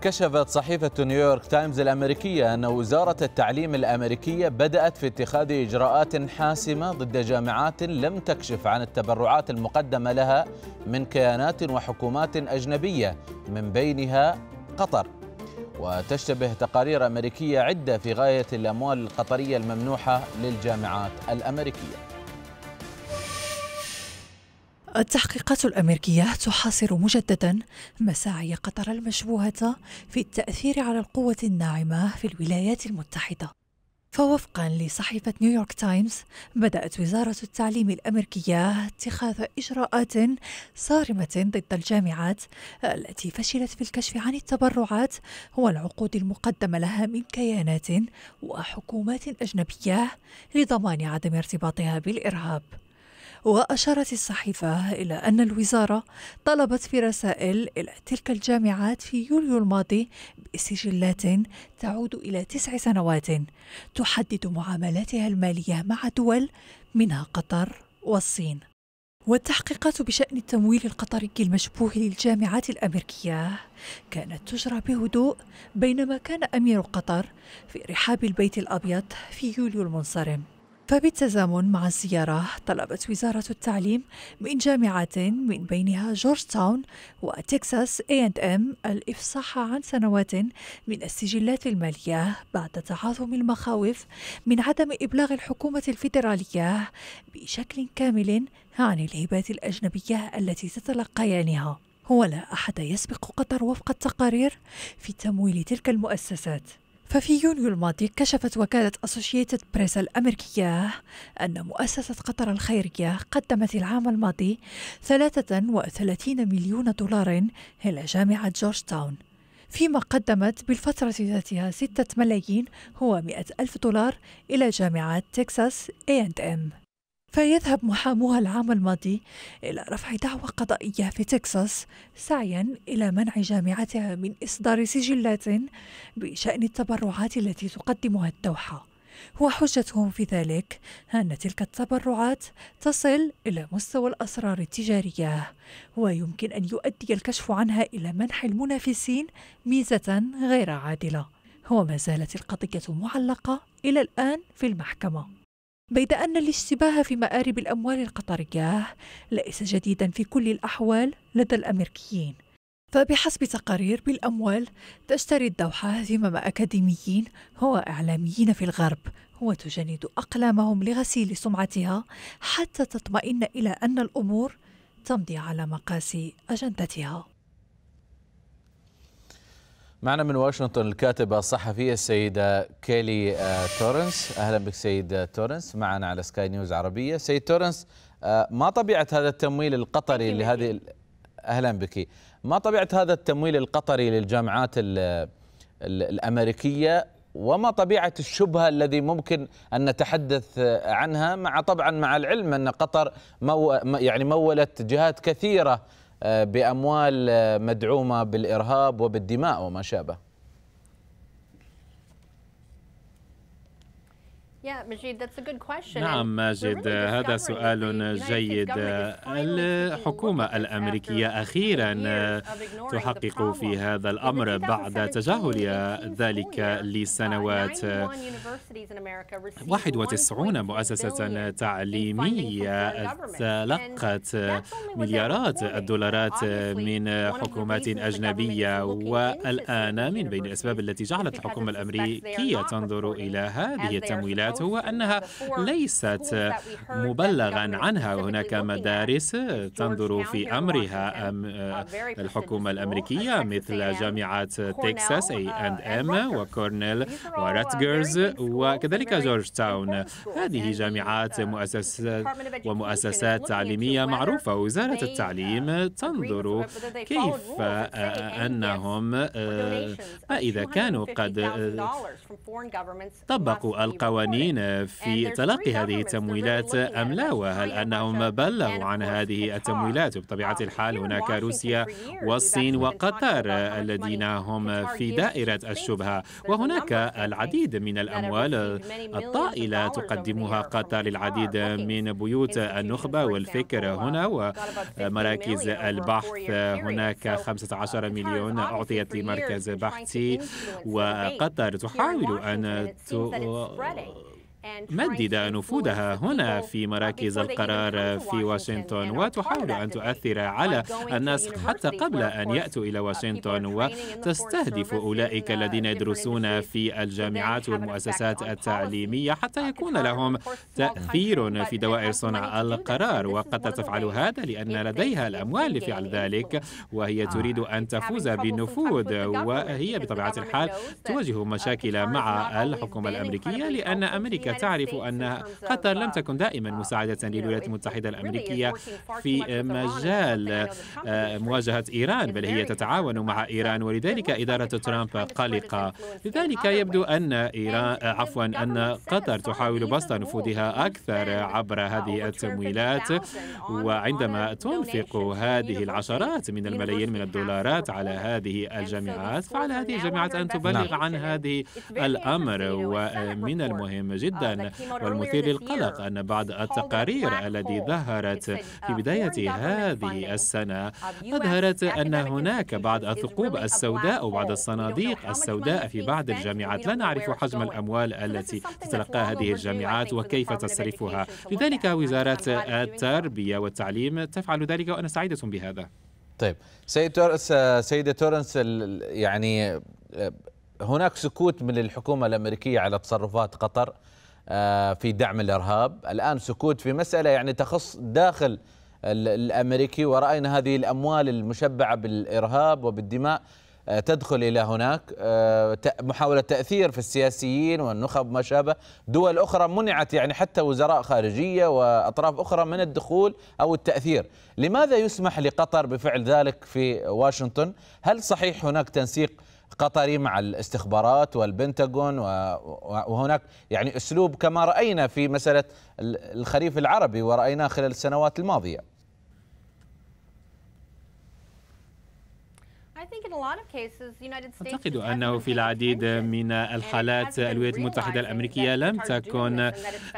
كشفت صحيفة نيويورك تايمز الأمريكية أن وزارة التعليم الأمريكية بدأت في اتخاذ إجراءات حاسمة ضد جامعات لم تكشف عن التبرعات المقدمة لها من كيانات وحكومات أجنبية من بينها قطر وتشتبه تقارير أمريكية عدة في غاية الأموال القطرية الممنوحة للجامعات الأمريكية التحقيقات الأمريكية تحاصر مجددا مساعي قطر المشبوهة في التأثير على القوة الناعمة في الولايات المتحدة فوفقا لصحيفة نيويورك تايمز بدأت وزارة التعليم الأمريكية اتخاذ إجراءات صارمة ضد الجامعات التي فشلت في الكشف عن التبرعات والعقود المقدمة لها من كيانات وحكومات أجنبية لضمان عدم ارتباطها بالإرهاب وأشارت الصحيفة إلى أن الوزارة طلبت في رسائل إلى تلك الجامعات في يوليو الماضي بسجلات تعود إلى تسع سنوات تحدد معاملاتها المالية مع دول منها قطر والصين والتحقيقات بشأن التمويل القطري المشبوه للجامعات الأمريكية كانت تجرى بهدوء بينما كان أمير قطر في رحاب البيت الأبيض في يوليو المنصرم فبالتزامن مع الزيارة طلبت وزارة التعليم من جامعات من بينها جورج تاون وتكساس اي اند ام الإفصاح عن سنوات من السجلات المالية بعد تعاظم المخاوف من عدم إبلاغ الحكومة الفيدرالية بشكل كامل عن الهبات الأجنبية التي تتلقيانها ولا أحد يسبق قطر وفق التقارير في تمويل تلك المؤسسات ففي يونيو الماضي كشفت وكالة أسوشيتد بريس الأمريكية أن مؤسسة قطر الخيرية قدمت العام الماضي 33 مليون دولار إلى جامعة جورج تاون فيما قدمت بالفترة ذاتها 6 ملايين هو 100 ألف دولار إلى جامعة تكساس A&M فيذهب محاموها العام الماضي إلى رفع دعوى قضائية في تكساس سعيا إلى منع جامعتها من إصدار سجلات بشأن التبرعات التي تقدمها الدوحة وحجتهم في ذلك أن تلك التبرعات تصل إلى مستوى الأسرار التجارية ويمكن أن يؤدي الكشف عنها إلى منح المنافسين ميزة غير عادلة وما زالت القضية معلقة إلى الآن في المحكمة بيد أن الاشتباه في مآرب الأموال القطرية ليس جديدا في كل الأحوال لدى الأمريكيين فبحسب تقارير بالأموال تشتري الدوحة ذمم أكاديميين وإعلاميين في الغرب وتجند أقلامهم لغسيل سمعتها حتى تطمئن إلى أن الأمور تمضي على مقاس أجندتها معنا من واشنطن الكاتبة الصحفية السيدة كيلي آه، تورنس أهلا بك سيد تورنس معنا على سكاي نيوز عربية سيد تورنس آه، ما طبيعة هذا التمويل القطري لهذه أهلا بك ما طبيعة هذا التمويل القطري للجامعات الأمريكية وما طبيعة الشبهة الذي ممكن أن نتحدث عنها مع طبعا مع العلم أن قطر مو يعني مولت جهات كثيرة آه، باموال آه، مدعومه بالارهاب وبالدماء وما شابه نعم ماجد هذا سؤال جيد الحكومة الأمريكية أخيرا تحقق في هذا الأمر بعد تجاهل ذلك uh, لسنوات 91 مؤسسة تعليمية تلقت مليارات الدولارات من حكومات أجنبية والآن من بين الأسباب التي جعلت الحكومة الأمريكية تنظر إلى هذه التمويلات ذكرته هو أنها ليست مبلغا عنها هناك مدارس تنظر في أمرها آه، الحكومة الأمريكية مثل جامعة تكساس أي أند أم وكورنيل uh, وراتجرز وكذلك جورج تاون هذه جامعات uh, مؤسسات ومؤسسات تعليمية معروفة وزارة uh, التعليم تنظر كيف آه، أنهم آه، ما إذا كانوا قد طبقوا القوانين مسؤولين في تلقي هذه التمويلات أم لا وهل أنهم بلغوا عن هذه التمويلات بطبيعة um, الحال هناك روسيا والصين وقطر الذين هم في دائرة الشبهة وهناك العديد من الأموال الطائلة تقدمها قطر للعديد من بيوت النخبة والفكر uh, هنا ومراكز البحث uh, هناك 15 مليون أعطيت لمركز بحثي وقطر تحاول أن مدد نفوذها هنا في مراكز القرار في واشنطن وتحاول أن تؤثر على الناس حتى قبل أن يأتوا إلى واشنطن وتستهدف أولئك الذين يدرسون في الجامعات والمؤسسات التعليمية حتى يكون لهم تأثير في دوائر صنع القرار وقد تفعل هذا لأن لديها الأموال لفعل ذلك وهي uh, تريد أن تفوز بالنفوذ وهي بطبيعة الحال تواجه uh, مشاكل مع الحكومة الأمريكية لأن أمريكا تعرف أنها قطر لم تكن دائما مساعدة للولايات المتحدة الأمريكية في مجال آه، مواجهة إيران بل هي تتعاون مع إيران ولذلك إدارة ترامب قلقة لذلك يبدو أن إيران عفوا أن قطر تحاول بسط نفوذها أكثر uh, عبر هذه التمويلات وعندما تنفق هذه العشرات من الملايين من الدولارات على هذه الجامعات فعلى هذه الجامعات أن تبلغ عن هذه الأمر ومن المهم جدا والمثير للقلق أن بعض التقارير التي ظهرت uh, في بداية هذه السنة أظهرت أن هناك بعض الثقوب السوداء وبعض الصناديق السوداء في بعض الجامعات لا نعرف حجم الأموال التي تتلقى هذه الجامعات وكيف تصرفها لذلك وزارة التربية والتعليم تفعل ذلك وأنا سعيدة بهذا طيب سيد تورنس سيدة تورنس يعني آه، هناك سكوت من الحكومة الأمريكية على تصرفات قطر آه، في دعم الارهاب، الان سكوت في مساله يعني تخص داخل الامريكي وراينا هذه الاموال المشبعه بالارهاب وبالدماء آه، تدخل الى هناك آه، محاوله تاثير في السياسيين والنخب ما شابه، دول اخرى منعت يعني حتى وزراء خارجيه واطراف اخرى من الدخول او التاثير، لماذا يسمح لقطر بفعل ذلك في واشنطن؟ هل صحيح هناك تنسيق قطري مع الاستخبارات والبنتاغون وهناك يعني اسلوب كما راينا في مساله الخريف العربي ورايناه خلال السنوات الماضيه أعتقد أنه في العديد من الحالات الولايات المتحدة الأمريكية لم تكن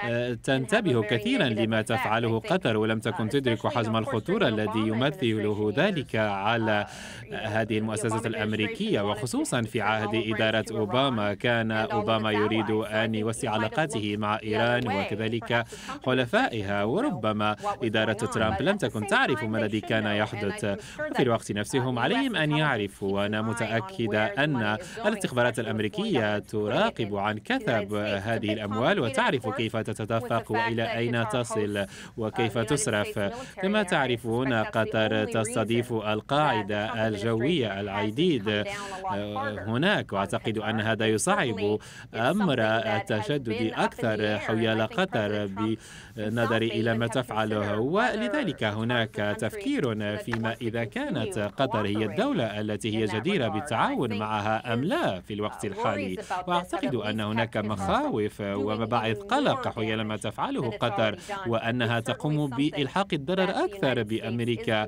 آه، تنتبه كثيرا لما تفعله قطر ولم uh, تكن تدرك حجم الخطورة الذي يمثله ذلك uh, على هذه المؤسسات الأمريكية وخصوصا في عهد إدارة أوباما كان أوباما يريد أن يوسع علاقاته مع إيران وكذلك حلفائها وربما إدارة ترامب لم تكن تعرف ما الذي كان يحدث وفي الوقت نفسه عليهم أن يعرفوا تعرف وأنا متأكدة أن الاستخبارات الأمريكية تراقب عن كثب هذه الأموال وتعرف كيف تتدفق وإلى أين تصل وكيف تصرف كما تعرفون قطر تستضيف القاعدة الجوية العديد آه، هناك وأعتقد أن هذا يصعب أمر التشدد أكثر حول قطر بالنظر إلى ما تفعله ولذلك هناك تفكير فيما إذا كانت قطر هي الدولة التي هي جديرة بالتعاون معها أم لا في الوقت الحالي وأعتقد أن هناك مخاوف ومباعث قلق حول ما تفعله قطر وأنها تقوم بإلحاق الضرر أكثر بأمريكا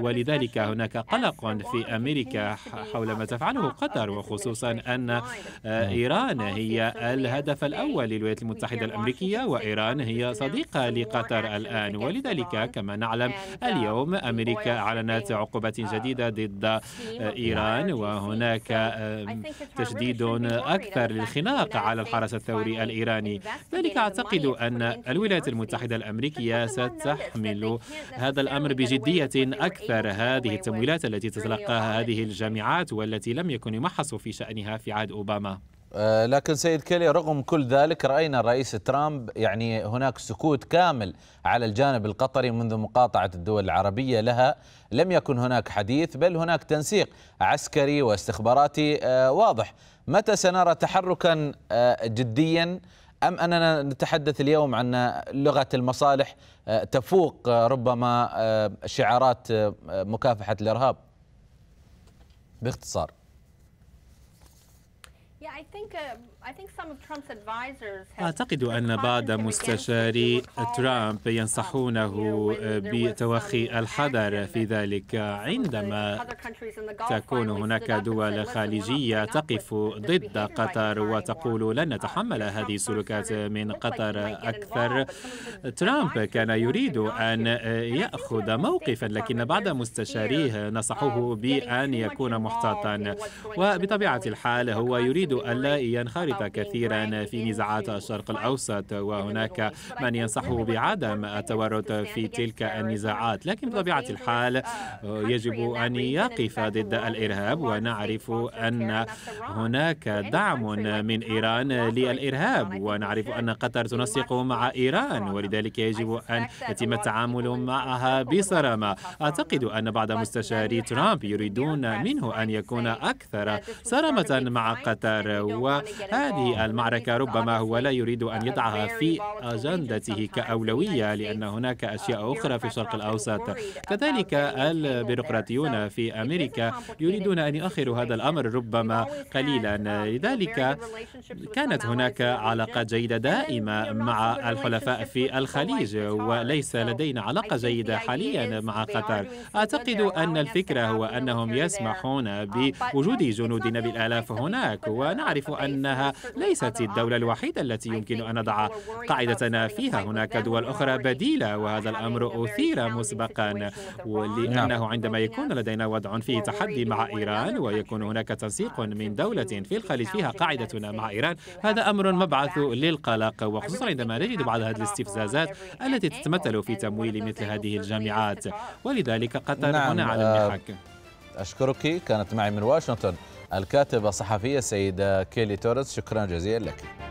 ولذلك هناك قلق في أمريكا حول ما تفعله قطر وخصوصا أن آه، إيران هي الهدف الأول للولايات المتحدة الأمريكية وإيران هي صديقة لقطر الآن ولذلك كما نعلم اليوم uh, أمريكا أعلنت عقوبات جديدة uh, ضد إيران وهناك تشديد أكثر للخناق على الحرس الثوري الإيراني ذلك أعتقد أن الولايات المتحدة الأمريكية ستحمل هذا الأمر بجدية أكثر هذه التمويلات التي تتلقاها هذه الجامعات والتي لم يكن يمحص في شأنها في عهد أوباما آه، لكن سيد كيلي رغم كل ذلك راينا الرئيس ترامب يعني هناك سكوت كامل على الجانب القطري منذ مقاطعه الدول العربيه لها، لم يكن هناك حديث بل هناك تنسيق عسكري واستخباراتي آه، واضح، متى سنرى تحركا آه، جديا ام اننا نتحدث اليوم عن لغه المصالح تفوق ربما شعارات مكافحه الارهاب؟ باختصار Uh, أعتقد أن بعض مستشاري ترامب uh, ينصحونه بتوخي الحذر في ذلك عندما تكون هناك دول خليجية تقف ضد قطر وتقول لن نتحمل uh, هذه السلوكات من قطر أكثر ترامب كان يريد أن يأخذ موقفا لكن بعض مستشاريه نصحوه بأن يكون محتاطا وبطبيعة الحال هو يريد ألا ينخرط كثيرا في نزاعات الشرق الأوسط وهناك من ينصحه بعدم التورط في تلك النزاعات لكن بطبيعة آه، الحال آه، آه، يجب أن يقف ضد الإرهاب ونعرف أن هناك دعم من إيران للإرهاب ونعرف أن قطر تنسق مع إيران ولذلك يجب أن يتم التعامل معها بصرامة أعتقد أن بعض مستشاري ترامب يريدون منه أن يكون أكثر صرامة مع قطر وهذه المعركة ربما هو لا يريد أن يضعها في أجندته كأولوية لأن هناك أشياء أخرى في الشرق الأوسط كذلك البيروقراطيون في أمريكا يريدون أن يؤخروا هذا الأمر ربما قليلا لذلك كانت هناك علاقة جيدة دائمة مع الحلفاء في الخليج وليس لدينا علاقة جيدة حاليا مع قطر أعتقد أن الفكرة هو أنهم يسمحون بوجود جنودنا بالآلاف هناك ونعم نعرف أنها ليست الدولة الوحيدة التي يمكن أن نضع قاعدتنا فيها هناك دول أخرى بديلة وهذا الأمر أثير مسبقا لأنه عندما يكون لدينا وضع فيه تحدي مع إيران ويكون هناك تنسيق من دولة في الخليج فيها قاعدتنا مع إيران هذا أمر مبعث للقلق وخصوصا عندما نجد بعض هذه الاستفزازات التي تتمثل في تمويل مثل هذه الجامعات ولذلك قطر نعم هنا على المحك آه، أشكرك كانت معي من واشنطن الكاتبة الصحفية السيدة كيلي تورس شكرا جزيلا لك